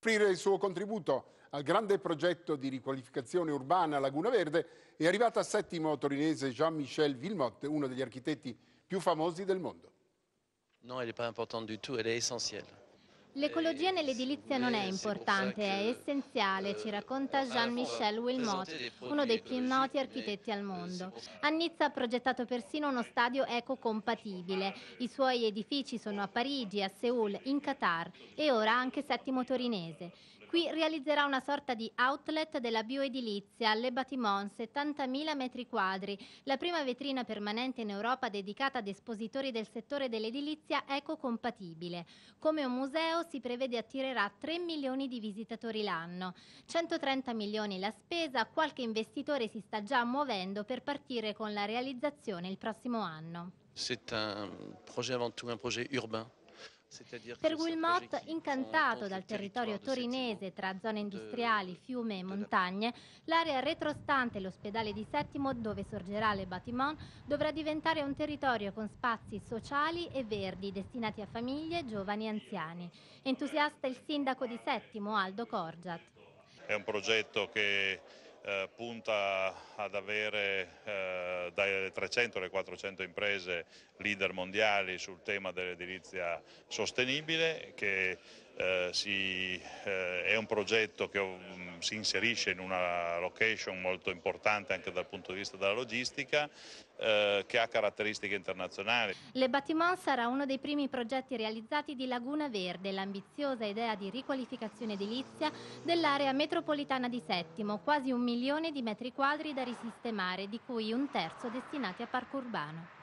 offrire il suo contributo al grande progetto di riqualificazione urbana Laguna Verde è arrivata a settimo torinese Jean-Michel Villemot, uno degli architetti più famosi del mondo. No, elle n'est pas importante du tout, elle est essentielle. L'ecologia nell'edilizia non è eh, importante, è essenziale, ci eh, racconta eh, Jean-Michel Wilmot, uno dei più noti architetti al mondo. A Nizza ha progettato persino uno stadio ecocompatibile. I suoi edifici sono a Parigi, a Seoul, in Qatar e ora anche Settimo Torinese. Qui realizzerà una sorta di outlet della bioedilizia, Le Batimon, 70.000 m2, la prima vetrina permanente in Europa dedicata ad espositori del settore dell'edilizia ecocompatibile. Come un museo si prevede attirerà 3 milioni di visitatori l'anno, 130 milioni la spesa, qualche investitore si sta già muovendo per partire con la realizzazione il prossimo anno. C'est un projet avant tout un projet urbain per Wilmot, incantato dal territorio torinese tra zone industriali, fiume e montagne, l'area retrostante l'ospedale di Settimo, dove sorgerà le Batimon, dovrà diventare un territorio con spazi sociali e verdi destinati a famiglie, giovani e anziani. Entusiasta il sindaco di Settimo, Aldo Corgiat. È un progetto che eh, punta ad avere eh, dalle 300 alle 400 imprese leader mondiali sul tema dell'edilizia sostenibile che eh, si, eh, è un progetto che si inserisce in una location molto importante anche dal punto di vista della logistica eh, che ha caratteristiche internazionali. Le Bâtiments sarà uno dei primi progetti realizzati di Laguna Verde, l'ambiziosa idea di riqualificazione edilizia dell'area metropolitana di Settimo, quasi un milione di metri quadri da risistemare, di cui un terzo destinati a parco urbano.